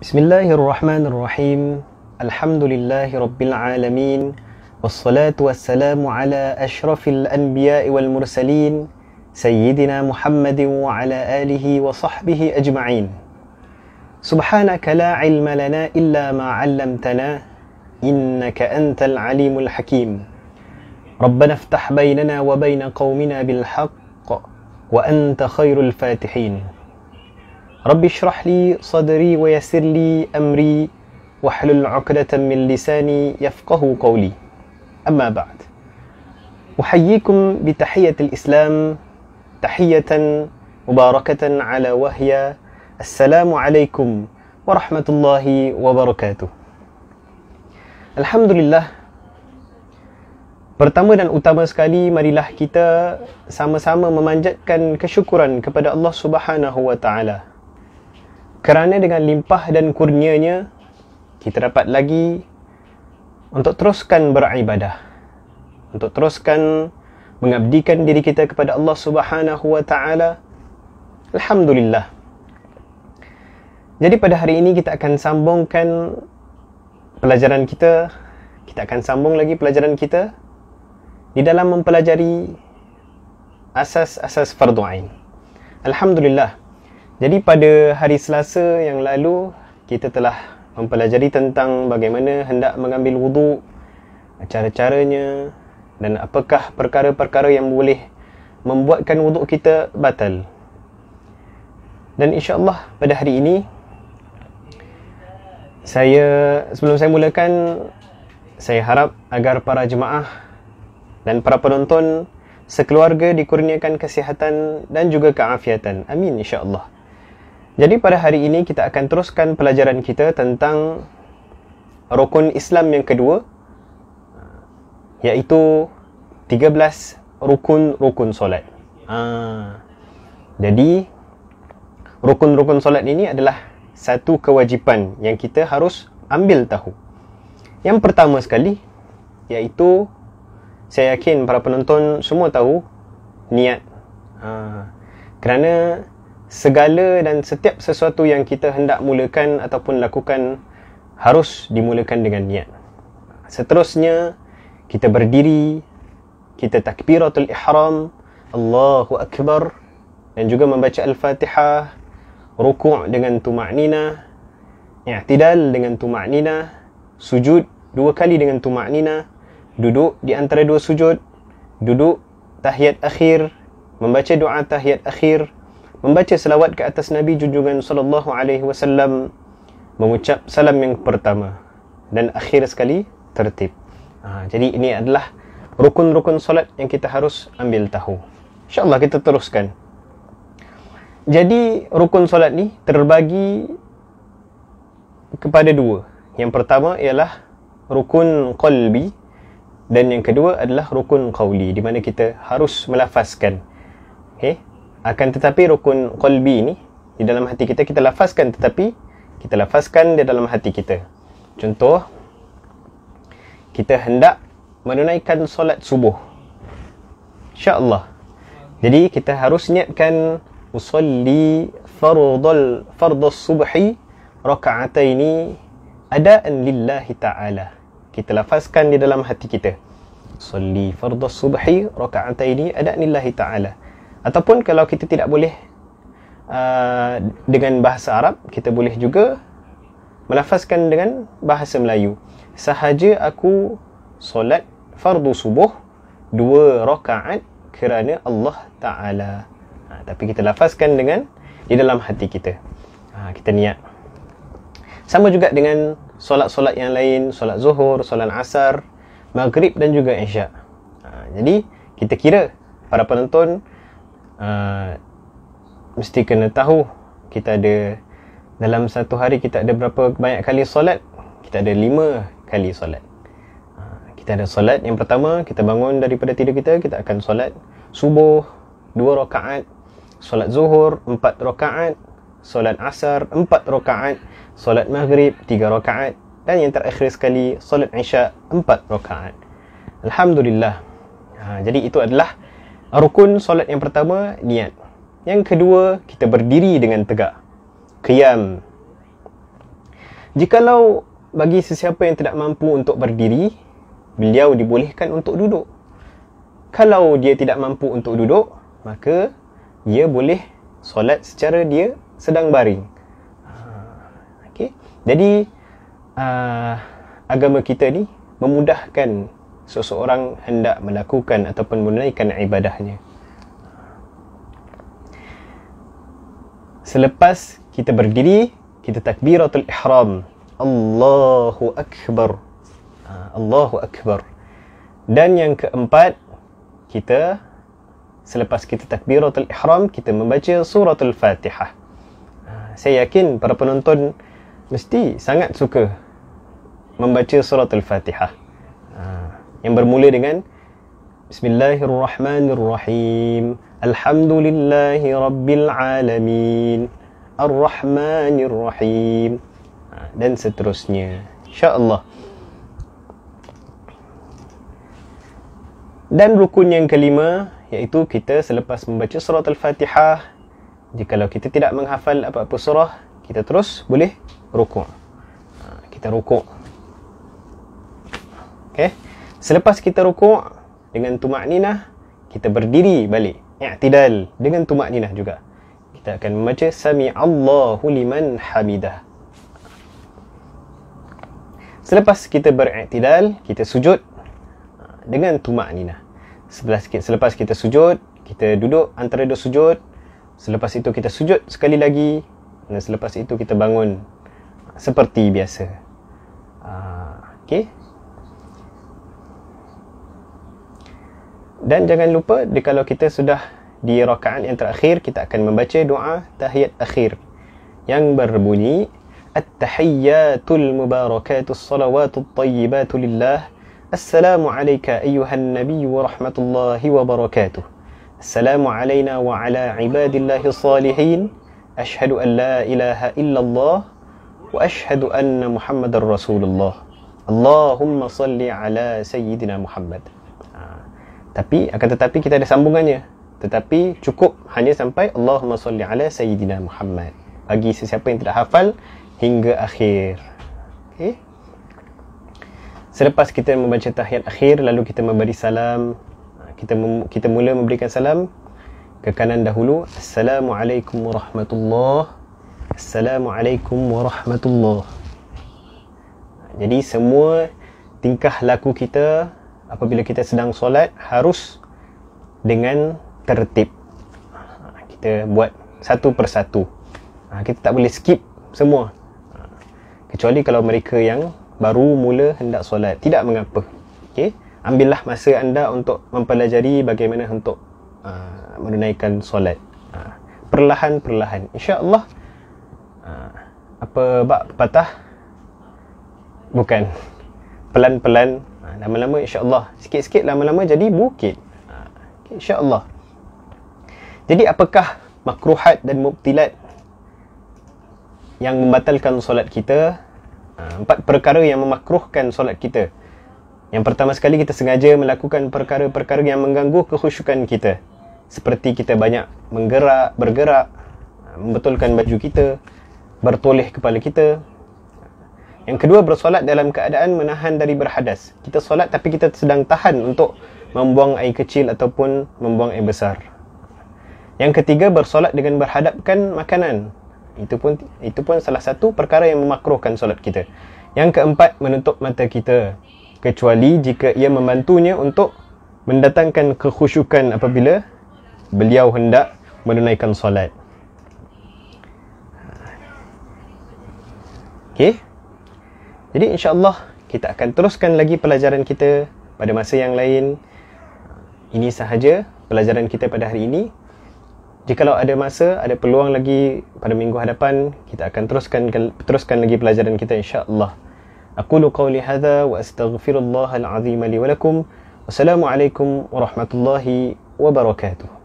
بسم الله الرحمن الرحيم الحمد لله رب العالمين والصلاة والسلام على أشرف الأنبياء والمرسلين سيدنا محمد وعلى آله وصحبه أجمعين سبحانك لا علم لنا إلا ما علمتنا إنك أنت العليم الحكيم ربنا افتح بيننا وبين قومنا بالحق وأنت خير الفاتحين ربي اشرح لي صدري ويسر لي أمري واحلل عقدة من لساني يفقه قولي أما بعد أحييكم بتحية الإسلام تحية مباركة على وهي السلام عليكم ورحمة الله وبركاته الحمد لله Pertama dan utama sekali marilah kita sama-sama memanjatkan kesyukuran kepada Allah Subhanahu wa taala kerana dengan limpah dan kurnianya kita dapat lagi untuk teruskan beribadah untuk teruskan mengabdikan diri kita kepada Allah Subhanahu wa taala alhamdulillah jadi pada hari ini kita akan sambungkan pelajaran kita kita akan sambung lagi pelajaran kita di dalam mempelajari asas-asas fardu ain alhamdulillah jadi pada hari Selasa yang lalu kita telah mempelajari tentang bagaimana hendak mengambil wuduk, cara-caranya dan apakah perkara-perkara yang boleh membuatkan wuduk kita batal. Dan insya-Allah pada hari ini saya sebelum saya mulakan saya harap agar para jemaah dan para penonton sekeluarga dikurniakan kesihatan dan juga keafiatan. Amin insya-Allah. Jadi pada hari ini kita akan teruskan pelajaran kita tentang rukun Islam yang kedua iaitu 13 rukun-rukun solat. Ha. Jadi rukun-rukun solat ini adalah satu kewajipan yang kita harus ambil tahu. Yang pertama sekali iaitu saya yakin para penonton semua tahu niat. Ha. Kerana segala dan setiap sesuatu yang kita hendak mulakan ataupun lakukan harus dimulakan dengan niat. Seterusnya, kita berdiri, kita takbiratul ihram, Allahu Akbar, dan juga membaca Al-Fatihah, ruku' dengan tuma'nina, nina, i'tidal dengan tuma'nina, sujud dua kali dengan tuma'nina, duduk di antara dua sujud, duduk tahiyat akhir, membaca doa tahiyat akhir, membaca selawat ke atas Nabi junjungan sallallahu alaihi wasallam mengucap salam yang pertama dan akhir sekali tertib. Ha, jadi ini adalah rukun-rukun solat yang kita harus ambil tahu. Insya-Allah kita teruskan. Jadi rukun solat ni terbagi kepada dua. Yang pertama ialah rukun qalbi dan yang kedua adalah rukun qauli di mana kita harus melafazkan. Okey, akan tetapi rukun qalbi ni di dalam hati kita kita lafazkan tetapi kita lafazkan di dalam hati kita contoh kita hendak menunaikan solat subuh insyaallah jadi kita harus niatkan usolli fardul fardus subhi raka'ataini ada'an lillahi ta'ala kita lafazkan di dalam hati kita solli fardus subhi raka'ataini ada'an lillahi ta'ala ataupun kalau kita tidak boleh uh, dengan bahasa Arab kita boleh juga melafazkan dengan bahasa Melayu sahaja aku solat fardu subuh dua rakaat kerana Allah Ta'ala ha, tapi kita lafazkan dengan di dalam hati kita ha, kita niat sama juga dengan solat-solat yang lain solat zuhur, solat asar maghrib dan juga isyak ha, jadi kita kira para penonton Ah, mesti kena tahu kita ada dalam satu hari kita ada berapa banyak kali solat kita ada lima kali solat ah, kita ada solat yang pertama kita bangun daripada tidur kita kita akan solat subuh dua rakaat solat zuhur empat rakaat solat asar empat rakaat solat maghrib tiga rakaat dan yang terakhir sekali solat isya empat rakaat alhamdulillah ha, jadi itu adalah Rukun solat yang pertama, niat. Yang kedua, kita berdiri dengan tegak. Qiyam. Jikalau bagi sesiapa yang tidak mampu untuk berdiri, beliau dibolehkan untuk duduk. Kalau dia tidak mampu untuk duduk, maka dia boleh solat secara dia sedang baring. Ah, okay. Jadi, uh, agama kita ni memudahkan seseorang hendak melakukan ataupun menunaikan ibadahnya. Selepas kita berdiri, kita takbiratul ihram. Allahu akbar. Ha, Allahu akbar. Dan yang keempat, kita selepas kita takbiratul ihram, kita membaca suratul Fatihah. Ha, saya yakin para penonton mesti sangat suka membaca suratul Fatihah yang bermula dengan Bismillahirrahmanirrahim Alhamdulillahi Rabbil Alamin Ar-Rahmanirrahim ha, dan seterusnya insyaAllah dan rukun yang kelima iaitu kita selepas membaca surat Al-Fatihah jikalau kita tidak menghafal apa-apa surah kita terus boleh rukun. Ha, kita rukun. okay? Selepas kita rukuk dengan tumak ninah, kita berdiri balik. I'tidal dengan tumak ninah juga. Kita akan membaca Sami Allahu liman hamidah. Selepas kita beri'tidal, kita sujud dengan tumak ninah. Selepas, selepas kita sujud, kita duduk antara dua sujud. Selepas itu kita sujud sekali lagi. Dan selepas itu kita bangun seperti biasa. Ah, okay. dan jangan lupa di kalau kita sudah di rakaat yang terakhir kita akan membaca doa tahiyat akhir yang berbunyi at-tahiyyatul mubarakatus salawatut thayyibatu lillah السلام عليك أيها النبي wa الله وبركاته السلام علينا وعلى عباد الله الصالحين أشهد أن لا إله إلا الله وأشهد أن محمد رسول الله اللهم صل على سيدنا محمد tapi akan tetapi kita ada sambungannya. Tetapi cukup hanya sampai Allahumma salli ala Sayyidina Muhammad. Bagi sesiapa yang tidak hafal hingga akhir. Okay. Selepas kita membaca tahiyat akhir, lalu kita memberi salam. Kita mem- kita mula memberikan salam ke kanan dahulu. Assalamualaikum warahmatullahi Assalamualaikum warahmatullahi Jadi semua tingkah laku kita apabila kita sedang solat harus dengan tertib ha, kita buat satu persatu ha, kita tak boleh skip semua ha, kecuali kalau mereka yang baru mula hendak solat tidak mengapa okey ambillah masa anda untuk mempelajari bagaimana untuk uh, menunaikan solat perlahan-perlahan insya-Allah apa bab patah bukan pelan-pelan Ha, lama-lama insya-Allah sikit-sikit lama-lama jadi bukit. Ha, insya-Allah. Jadi apakah makruhat dan muktilat yang membatalkan solat kita? Ha, empat perkara yang memakruhkan solat kita. Yang pertama sekali kita sengaja melakukan perkara-perkara yang mengganggu kehusukan kita. Seperti kita banyak menggerak, bergerak, ha, membetulkan baju kita, bertoleh kepala kita, yang kedua bersolat dalam keadaan menahan dari berhadas. Kita solat tapi kita sedang tahan untuk membuang air kecil ataupun membuang air besar. Yang ketiga bersolat dengan berhadapkan makanan. Itu pun itu pun salah satu perkara yang memakruhkan solat kita. Yang keempat menutup mata kita kecuali jika ia membantunya untuk mendatangkan kekhusyukan apabila beliau hendak menunaikan solat. Okay. Jadi insyaAllah kita akan teruskan lagi pelajaran kita pada masa yang lain. Ini sahaja pelajaran kita pada hari ini. Jika ada masa, ada peluang lagi pada minggu hadapan, kita akan teruskan teruskan lagi pelajaran kita insyaAllah. Aku qawli hadha wa astaghfirullahal azim li walakum. Wassalamualaikum warahmatullahi wabarakatuh.